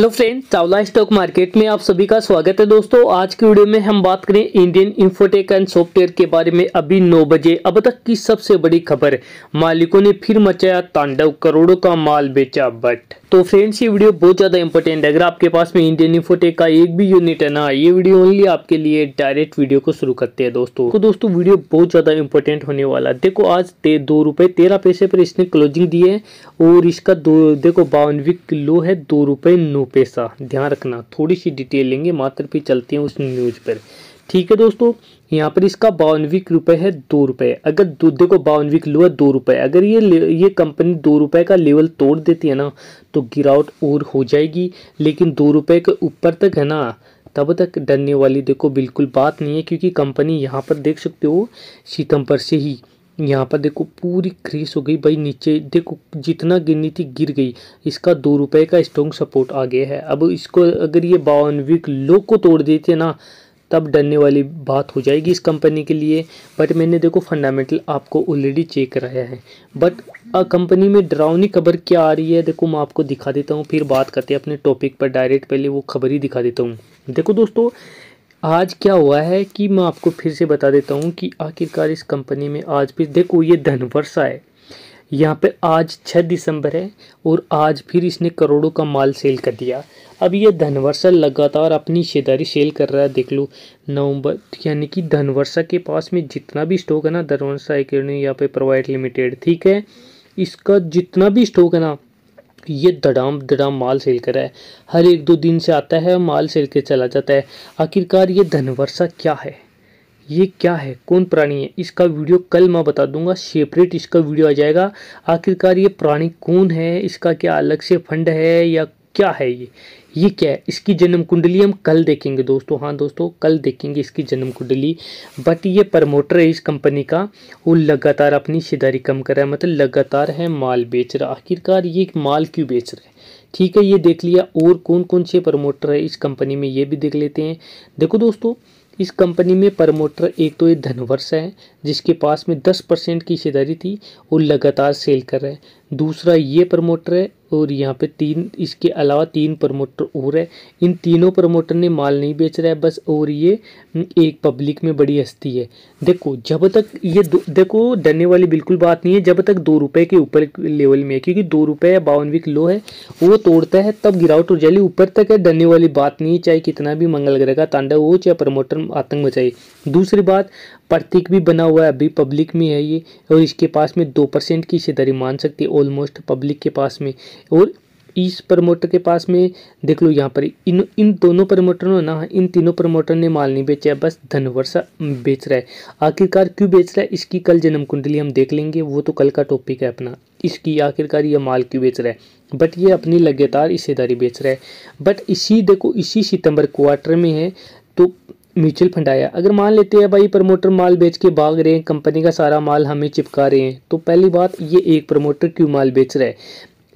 hello friends Chawla stock market में आप सभी का स्वागत है दोस्तों आज की वीडियो में हम बात करें इंडियन इंफोटेक एंड सॉफ्टवेयर के बारे में अभी 9 बजे अब तक की सबसे बड़ी खबर मालिकों ने फिर मचाया तांडव करोड़ों का माल बेचा बट तो फ्रेंड्स ये वीडियो बहुत ज़्यादा इंपॉर्टेंट है अगर आपके पास में इंडियन इन्फोटेक का एक भी यूनिट है ना ये वीडियो ओनली आपके लिए डायरेक्ट वीडियो को शुरू करते हैं दोस्तों तो दोस्तों वीडियो बहुत ज़्यादा इंपॉर्टेंट होने वाला है देखो आज ते, दो रुपए तेरह पैसे पर इसने क्लोजिंग दी है और इसका दो देखो बावनवी किलो है दो रुपए नौ पैसा ध्यान रखना थोड़ी सी डिटेल लेंगे मात्र पे चलते हैं उस न्यूज़ पर ठीक है दोस्तों यहाँ पर इसका बावनविक रुपए है दो रुपए अगर दूध देखो बावनविक लो है दो रुपए अगर ये ये कंपनी दो रुपए का लेवल तोड़ देती है ना तो गिरावट और हो जाएगी लेकिन दो रुपए के ऊपर तक है ना तब तक डरने वाली देखो बिल्कुल बात नहीं है क्योंकि कंपनी यहाँ पर देख सकते हो सितंबर से ही यहाँ पर देखो पूरी क्रीस हो गई भाई नीचे देखो जितना गिरनी थी गिर गई इसका दो रुपए का स्ट्रॉन्ग सपोर्ट आ गया है अब इसको अगर ये बावन वीक लो को तोड़ देते ना तब डरने वाली बात हो जाएगी इस कंपनी के लिए बट मैंने देखो फंडामेंटल आपको ऑलरेडी चेक कराया है बट कंपनी में डरावनी खबर क्या आ रही है देखो मैं आपको दिखा देता हूँ फिर बात करते हैं अपने टॉपिक पर डायरेक्ट पहले वो खबर ही दिखा देता हूँ देखो दोस्तों आज क्या हुआ है कि मैं आपको फिर से बता देता हूँ कि आखिरकार इस कंपनी में आज फिर देखो ये धनवर्षा है यहाँ पे आज 6 दिसंबर है और आज फिर इसने करोड़ों का माल सेल कर दिया अब ये धनवर्षा लगातार अपनी शेदारी सेल कर रहा है देख लो नवंबर यानी कि धनवर्षा के पास में जितना भी स्टॉक है ना धनवर्षा एक यहाँ पे प्रोवाइड लिमिटेड ठीक है इसका जितना भी स्टॉक है ना ये दड़ाम दड़ाम माल सेल करा है हर एक दो दिन से आता है माल सेल के चला जाता है आखिरकार ये धनवर्षा क्या है ये क्या है कौन प्राणी है इसका वीडियो कल मैं बता दूंगा सेपरेट इसका वीडियो आ जाएगा आखिरकार ये प्राणी कौन है इसका क्या अलग से फंड है या क्या है ये ये क्या है इसकी जन्म कुंडली हम कल देखेंगे दोस्तों हाँ दोस्तों कल देखेंगे इसकी जन्म कुंडली बट ये प्रमोटर है इस कंपनी का वो लगातार अपनी हिस्सेदारी कम कर रहा है मतलब लगातार है माल बेच रहा आखिरकार ये माल क्यों बेच रहा है ठीक है ये देख लिया और कौन कौन से प्रमोटर है इस कंपनी में ये भी देख लेते हैं देखो दोस्तों इस कंपनी में प्रमोटर एक तो ये धनवर्ष है जिसके पास में दस परसेंट की हिस्सेदारी थी वो लगातार सेल कर रहा है दूसरा ये प्रमोटर है और यहाँ पे तीन इसके अलावा तीन प्रमोटर और है इन तीनों प्रमोटर ने माल नहीं बेच रहा है बस और ये एक पब्लिक में बड़ी हस्ती है देखो जब तक ये देखो डरने वाली बिल्कुल बात नहीं है जब तक दो रुपये के ऊपर लेवल में है क्योंकि दो रुपये या बावन वीक लो है वो तोड़ता है तब गिरावट हो जाएगी ऊपर तक है डरने वाली बात नहीं चाहे कितना भी मंगल ग्रह का तांडव हो चाहे प्रमोटर आतंक मचाए दूसरी बात प्रतीक भी बना हुआ है अभी पब्लिक में है ये और इसके पास में दो परसेंट की हिस्सेदारी मान सकती है ऑलमोस्ट पब्लिक के पास में और इस प्रमोटर के पास में देख लो यहाँ पर इन इन दोनों ने ना इन तीनों प्रमोटर ने माल नहीं बेचा है बस धन वर्षा बेच रहा है आखिरकार क्यों बेच रहा है इसकी कल जन्म कुंडली हम देख लेंगे वो तो कल का टॉपिक है अपना इसकी आखिरकार ये माल क्यों बेच रहा है बट ये अपनी लगातार हिस्सेदारी बेच रहा है बट इसी देखो इसी सितंबर क्वार्टर में है तो म्यूचुअल फंड आया अगर मान लेते हैं भाई प्रमोटर माल बेच के भाग रहे हैं कंपनी का सारा माल हमें चिपका रहे हैं तो पहली बात ये एक प्रमोटर क्यों माल बेच रहा है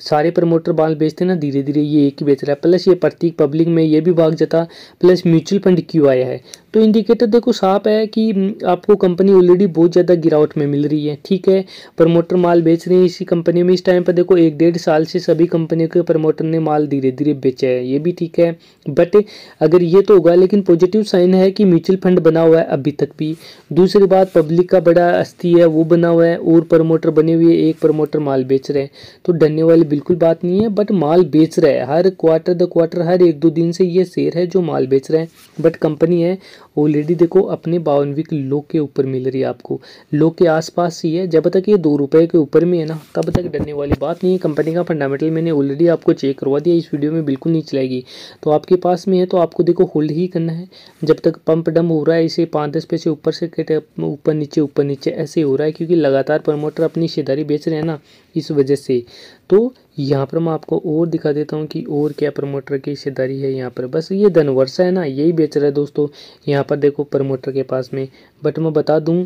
सारे प्रमोटर बाल बेचते ना धीरे धीरे ये एक ही बेच रहा है प्लस ये प्रतीक पब्लिक में ये भी भाग जाता प्लस म्यूचुअल फंड क्यों आया है तो इंडिकेटर देखो साफ है कि हम्म, आपको कंपनी ऑलरेडी बहुत ज़्यादा गिरावट में मिल रही है ठीक है प्रमोटर माल बेच रहे हैं इसी कंपनी में इस टाइम पर देखो एक डेढ़ साल से सभी कंपनियों के प्रमोटर ने माल धीरे धीरे बेचा है ये भी ठीक है बट अगर ये तो होगा लेकिन पॉजिटिव साइन है कि म्यूचुअल फंड बना हुआ है अभी तक भी दूसरी बात पब्लिक का बड़ा अस्थि है वो बना हुआ है और प्रमोटर बने हुए एक प्रमोटर माल बेच रहे हैं तो डरने वाली बिल्कुल बात नहीं है बट माल बेच रहा है हर क्वार्टर द क्वार्टर हर एक दो दिन से ये शेयर है जो माल बेच रहे हैं बट कंपनी है ऑलरेडी देखो अपने बावनविक लो के ऊपर मिल रही है आपको लो के आसपास ही है जब तक ये दो रुपये के ऊपर में है ना तब तक डरने वाली बात नहीं है कंपनी का फंडामेंटल मैंने ऑलरेडी आपको चेक करवा दिया इस वीडियो में बिल्कुल नहीं चलाएगी तो आपके पास में है तो आपको देखो होल्ड ही करना है जब तक पंप डम हो रहा है इसे पाँच दस पैसे ऊपर से कट ऊपर नीचे ऊपर नीचे ऐसे हो रहा है क्योंकि लगातार प्रमोटर अपनी शेदारी बेच रहे हैं ना इस वजह से तो यहाँ पर मैं आपको और दिखा देता हूँ कि और क्या प्रमोटर की हिस्सेदारी है यहाँ पर बस ये धनवर्षा है ना यही बेच रहा है दोस्तों यहाँ पर देखो प्रमोटर के पास में बट मैं बता दूँ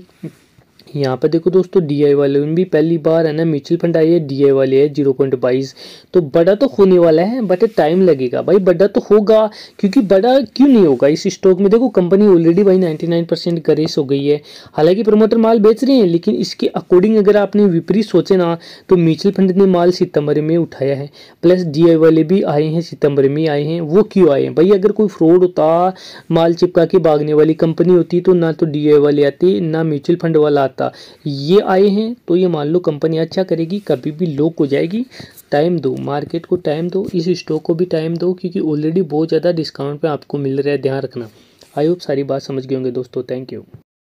यहाँ पे देखो दोस्तों डी आई वाले में भी पहली बार है ना म्यूचुअल फंड आई है डी आई वाले है जीरो पॉइंट बाईस तो बड़ा तो होने वाला है बट टाइम लगेगा भाई बड़ा तो होगा क्योंकि बड़ा क्यों नहीं होगा इस स्टॉक में देखो कंपनी ऑलरेडी भाई नाइन्टी नाइन परसेंट करेस हो गई है हालांकि प्रमोटर माल बेच रहे हैं लेकिन इसके अकॉर्डिंग अगर आपने विपरीत सोचे ना तो म्यूचुअल फंड ने माल सितंबर में उठाया है प्लस डी आई वाले भी आए हैं सितंबर में आए हैं वो क्यों आए हैं भाई अगर कोई फ्रॉड होता माल चिपका के भागने वाली कंपनी होती तो ना तो डी आई वाले आते ना म्यूचुअल फंड वाला सकता ये आए हैं तो ये मान लो कंपनी अच्छा करेगी कभी भी लो को जाएगी टाइम दो मार्केट को टाइम दो इस स्टॉक को भी टाइम दो क्योंकि ऑलरेडी बहुत ज़्यादा डिस्काउंट पर आपको मिल रहा है ध्यान रखना आई होप सारी बात समझ गए होंगे दोस्तों थैंक यू